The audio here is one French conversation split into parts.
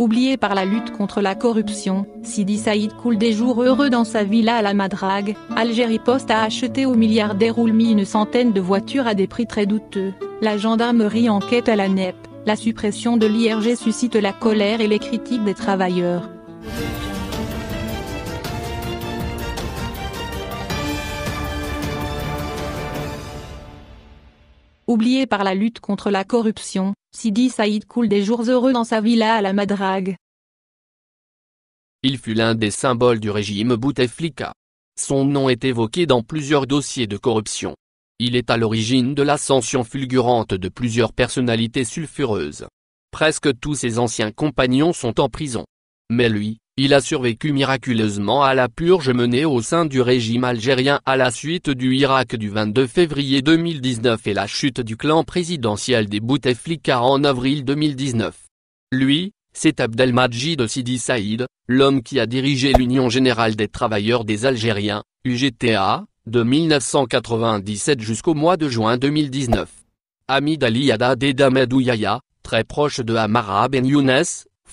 Oublié par la lutte contre la corruption, Sidi Saïd coule des jours heureux dans sa villa à la Madrague, Algérie Post a acheté au milliardaire Oulmi une centaine de voitures à des prix très douteux, la gendarmerie enquête à la NEP, la suppression de l'IRG suscite la colère et les critiques des travailleurs. Oublié par la lutte contre la corruption, Sidi Saïd coule des jours heureux dans sa villa à la Madrague. Il fut l'un des symboles du régime Bouteflika. Son nom est évoqué dans plusieurs dossiers de corruption. Il est à l'origine de l'ascension fulgurante de plusieurs personnalités sulfureuses. Presque tous ses anciens compagnons sont en prison. Mais lui, il a survécu miraculeusement à la purge menée au sein du régime algérien à la suite du Irak du 22 février 2019 et la chute du clan présidentiel des Bouteflika en avril 2019. Lui, c'est Abdelmajid Sidi Saïd, l'homme qui a dirigé l'Union Générale des Travailleurs des Algériens, UGTA, de 1997 jusqu'au mois de juin 2019. Hamid Ali Haddad et très proche de Amara Ben Younes,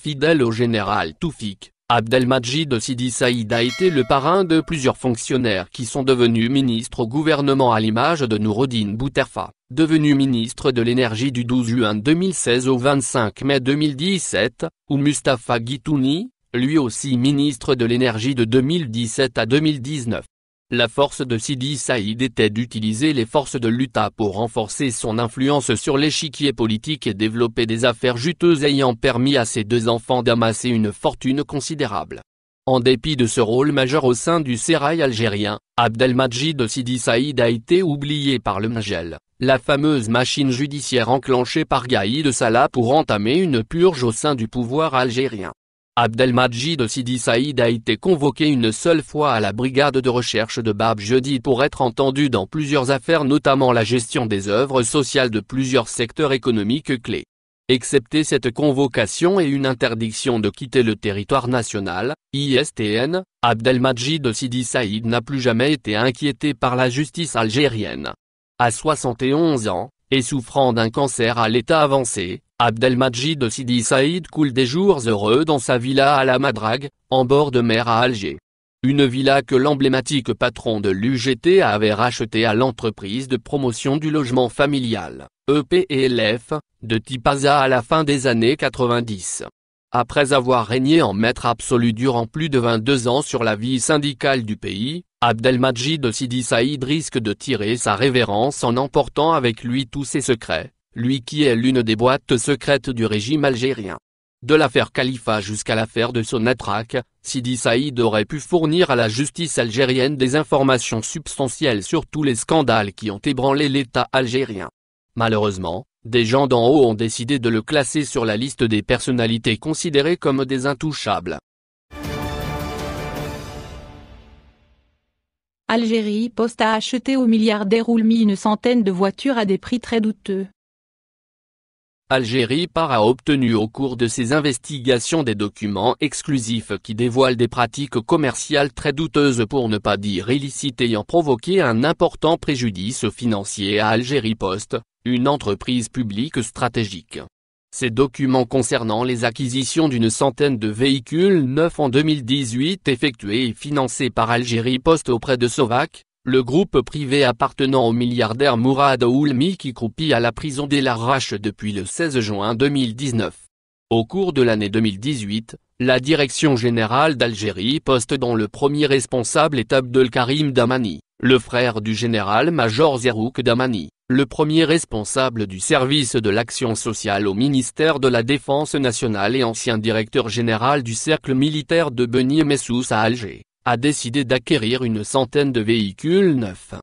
fidèle au général Toufik, Abdelmajid Sidi Saïd a été le parrain de plusieurs fonctionnaires qui sont devenus ministres au gouvernement à l'image de Noureddine Bouterfa, devenu ministre de l'énergie du 12 juin 2016 au 25 mai 2017, ou Mustapha Gitouni, lui aussi ministre de l'énergie de 2017 à 2019. La force de Sidi Saïd était d'utiliser les forces de l'Utah pour renforcer son influence sur l'échiquier politique et développer des affaires juteuses ayant permis à ses deux enfants d'amasser une fortune considérable. En dépit de ce rôle majeur au sein du sérail algérien, Abdelmajid Sidi Saïd a été oublié par le Mgel, la fameuse machine judiciaire enclenchée par Gaïd Salah pour entamer une purge au sein du pouvoir algérien. Abdelmajid Sidi Saïd a été convoqué une seule fois à la brigade de recherche de Bab jeudi pour être entendu dans plusieurs affaires notamment la gestion des œuvres sociales de plusieurs secteurs économiques clés. Excepté cette convocation et une interdiction de quitter le territoire national, ISTN, Abdelmajid Sidi Saïd n'a plus jamais été inquiété par la justice algérienne. À 71 ans, et souffrant d'un cancer à l'état avancé, Abdelmajid Sidi Saïd coule des jours heureux dans sa villa à la Madrague, en bord de mer à Alger. Une villa que l'emblématique patron de l'UGT avait rachetée à l'entreprise de promotion du logement familial, EPELF, de Tipaza à la fin des années 90. Après avoir régné en maître absolu durant plus de 22 ans sur la vie syndicale du pays, Abdelmajid Sidi Saïd risque de tirer sa révérence en emportant avec lui tous ses secrets lui qui est l'une des boîtes secrètes du régime algérien. De l'affaire Khalifa jusqu'à l'affaire de Sonatrak, Sidi Saïd aurait pu fournir à la justice algérienne des informations substantielles sur tous les scandales qui ont ébranlé l'État algérien. Malheureusement, des gens d'en haut ont décidé de le classer sur la liste des personnalités considérées comme des intouchables. Algérie Poste a acheté au milliardaire Oulmi une centaine de voitures à des prix très douteux. Algérie par a obtenu au cours de ses investigations des documents exclusifs qui dévoilent des pratiques commerciales très douteuses pour ne pas dire illicites ayant provoqué un important préjudice financier à Algérie Post, une entreprise publique stratégique. Ces documents concernant les acquisitions d'une centaine de véhicules neufs en 2018 effectués et financés par Algérie Post auprès de Sovac, le groupe privé appartenant au milliardaire Mourad Oulmi qui croupit à la prison des Larache depuis le 16 juin 2019. Au cours de l'année 2018, la Direction Générale d'Algérie poste dont le premier responsable est Abdelkarim Damani, le frère du général-major Zerouk Damani, le premier responsable du service de l'action sociale au ministère de la Défense nationale et ancien directeur général du cercle militaire de Beni Messous à Alger a décidé d'acquérir une centaine de véhicules neufs.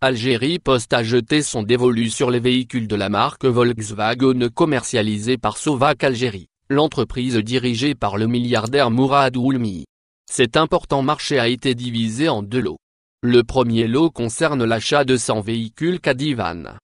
Algérie Post a jeté son dévolu sur les véhicules de la marque Volkswagen commercialisés par Sovac Algérie, l'entreprise dirigée par le milliardaire Mourad Oulmi. Cet important marché a été divisé en deux lots. Le premier lot concerne l'achat de 100 véhicules Cadivan.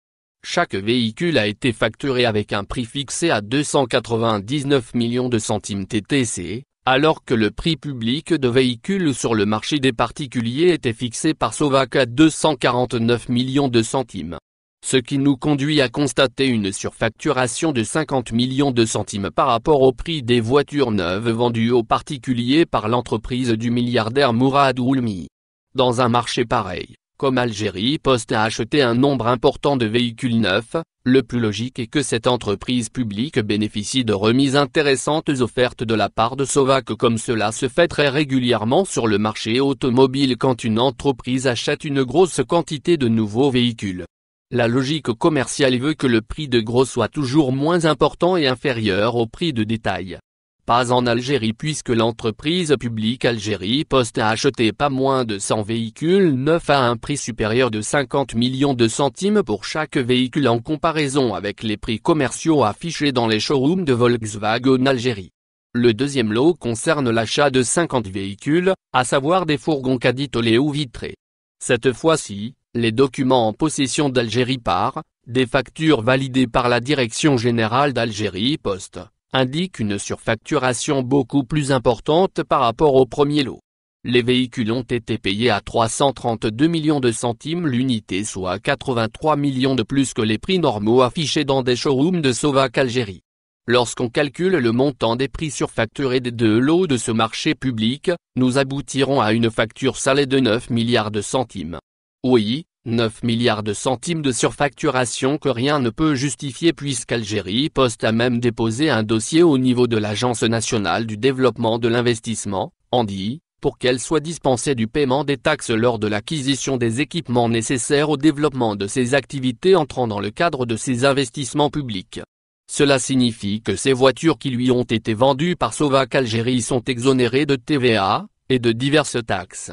Chaque véhicule a été facturé avec un prix fixé à 299 millions de centimes TTC, alors que le prix public de véhicules sur le marché des particuliers était fixé par Sovac à 249 millions de centimes. Ce qui nous conduit à constater une surfacturation de 50 millions de centimes par rapport au prix des voitures neuves vendues aux particuliers par l'entreprise du milliardaire Mourad Oulmi. Dans un marché pareil, comme Algérie Poste a acheté un nombre important de véhicules neufs, le plus logique est que cette entreprise publique bénéficie de remises intéressantes offertes de la part de Sovac comme cela se fait très régulièrement sur le marché automobile quand une entreprise achète une grosse quantité de nouveaux véhicules. La logique commerciale veut que le prix de gros soit toujours moins important et inférieur au prix de détail pas en Algérie puisque l'entreprise publique Algérie Poste a acheté pas moins de 100 véhicules neufs à un prix supérieur de 50 millions de centimes pour chaque véhicule en comparaison avec les prix commerciaux affichés dans les showrooms de Volkswagen Algérie. Le deuxième lot concerne l'achat de 50 véhicules, à savoir des fourgons caditolés ou vitrés. Cette fois-ci, les documents en possession d'Algérie par, des factures validées par la Direction Générale d'Algérie Poste indique une surfacturation beaucoup plus importante par rapport au premier lot. Les véhicules ont été payés à 332 millions de centimes l'unité soit 83 millions de plus que les prix normaux affichés dans des showrooms de Sovac Algérie. Lorsqu'on calcule le montant des prix surfacturés des deux lots de ce marché public, nous aboutirons à une facture salée de 9 milliards de centimes. Oui, 9 milliards de centimes de surfacturation que rien ne peut justifier puisqu'Algérie Poste a même déposé un dossier au niveau de l'Agence nationale du développement de l'investissement, ANDI, pour qu'elle soit dispensée du paiement des taxes lors de l'acquisition des équipements nécessaires au développement de ses activités entrant dans le cadre de ses investissements publics. Cela signifie que ces voitures qui lui ont été vendues par Sovac Algérie sont exonérées de TVA, et de diverses taxes.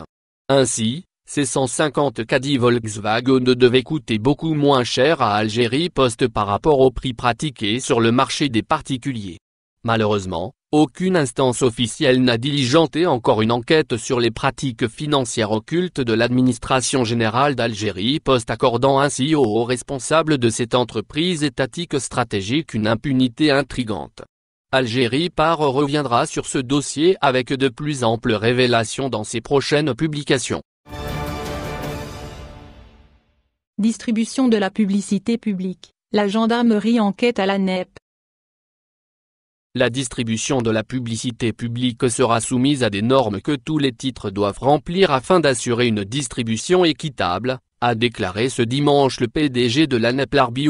Ainsi, ces 150 caddies Volkswagen devaient coûter beaucoup moins cher à Algérie Post par rapport au prix pratiqué sur le marché des particuliers. Malheureusement, aucune instance officielle n'a diligenté encore une enquête sur les pratiques financières occultes de l'administration générale d'Algérie Post accordant ainsi aux responsables de cette entreprise étatique stratégique une impunité intrigante. Algérie Par reviendra sur ce dossier avec de plus amples révélations dans ses prochaines publications. Distribution de la publicité publique. La gendarmerie enquête à la NEP. La distribution de la publicité publique sera soumise à des normes que tous les titres doivent remplir afin d'assurer une distribution équitable, a déclaré ce dimanche le PDG de la NEP Larbi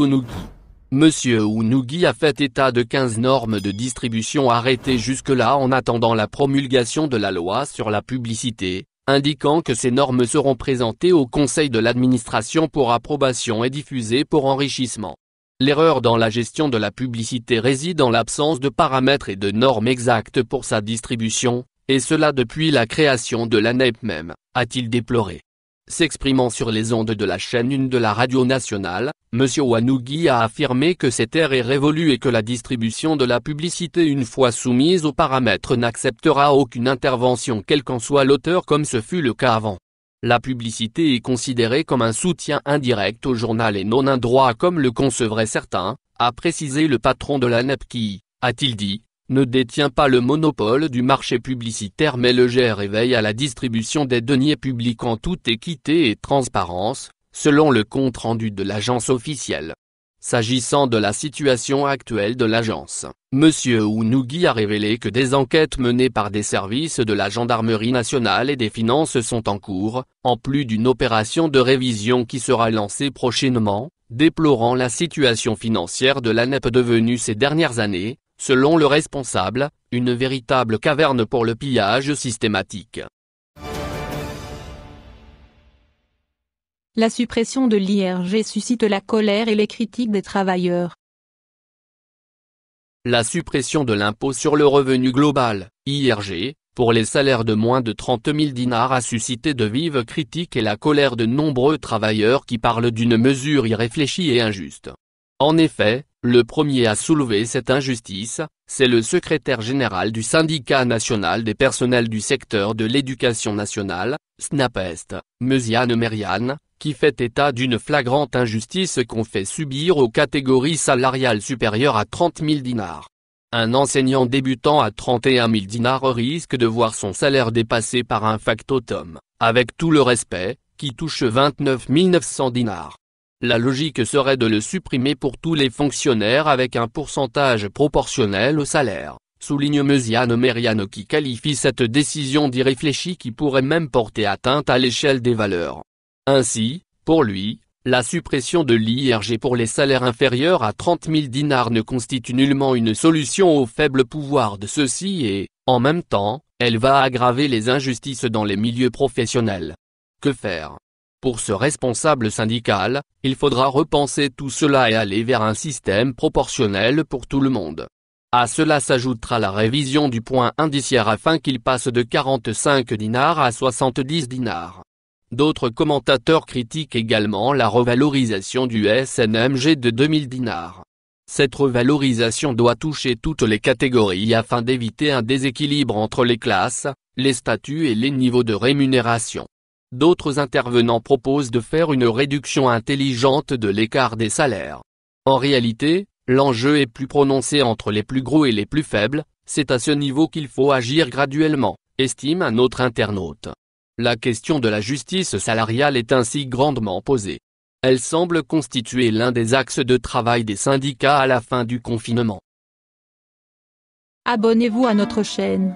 Monsieur Ounougi a fait état de 15 normes de distribution arrêtées jusque-là en attendant la promulgation de la loi sur la publicité, indiquant que ces normes seront présentées au Conseil de l'administration pour approbation et diffusées pour enrichissement. L'erreur dans la gestion de la publicité réside en l'absence de paramètres et de normes exactes pour sa distribution, et cela depuis la création de l'ANEP même, a-t-il déploré. S'exprimant sur les ondes de la chaîne une de la radio nationale, M. Wanougi a affirmé que cette ère est révolue et que la distribution de la publicité une fois soumise aux paramètres n'acceptera aucune intervention quel qu'en soit l'auteur comme ce fut le cas avant. La publicité est considérée comme un soutien indirect au journal et non un droit comme le concevraient certains, a précisé le patron de la e qui, a-t-il dit, ne détient pas le monopole du marché publicitaire mais le gère et veille à la distribution des deniers publics en toute équité et transparence, selon le compte-rendu de l'agence officielle. S'agissant de la situation actuelle de l'agence, M. Ounougui a révélé que des enquêtes menées par des services de la gendarmerie nationale et des finances sont en cours, en plus d'une opération de révision qui sera lancée prochainement, déplorant la situation financière de l'ANEP devenue ces dernières années, selon le responsable, une véritable caverne pour le pillage systématique. La suppression de l'IRG suscite la colère et les critiques des travailleurs. La suppression de l'impôt sur le revenu global, IRG, pour les salaires de moins de 30 000 dinars a suscité de vives critiques et la colère de nombreux travailleurs qui parlent d'une mesure irréfléchie et injuste. En effet, le premier à soulever cette injustice, c'est le secrétaire général du syndicat national des personnels du secteur de l'éducation nationale, SNAPEST, Meusiane Merian, qui fait état d'une flagrante injustice qu'on fait subir aux catégories salariales supérieures à 30 000 dinars. Un enseignant débutant à 31 000 dinars risque de voir son salaire dépassé par un factotum, avec tout le respect, qui touche 29 900 dinars. La logique serait de le supprimer pour tous les fonctionnaires avec un pourcentage proportionnel au salaire, souligne Meusiane Meriano qui qualifie cette décision d'irréfléchie qui pourrait même porter atteinte à l'échelle des valeurs. Ainsi, pour lui, la suppression de l'IRG pour les salaires inférieurs à 30 000 dinars ne constitue nullement une solution au faible pouvoir de ceux-ci et, en même temps, elle va aggraver les injustices dans les milieux professionnels. Que faire pour ce responsable syndical, il faudra repenser tout cela et aller vers un système proportionnel pour tout le monde. À cela s'ajoutera la révision du point indiciaire afin qu'il passe de 45 dinars à 70 dinars. D'autres commentateurs critiquent également la revalorisation du SNMG de 2000 dinars. Cette revalorisation doit toucher toutes les catégories afin d'éviter un déséquilibre entre les classes, les statuts et les niveaux de rémunération. D'autres intervenants proposent de faire une réduction intelligente de l'écart des salaires. En réalité, l'enjeu est plus prononcé entre les plus gros et les plus faibles, c'est à ce niveau qu'il faut agir graduellement, estime un autre internaute. La question de la justice salariale est ainsi grandement posée. Elle semble constituer l'un des axes de travail des syndicats à la fin du confinement. Abonnez-vous à notre chaîne.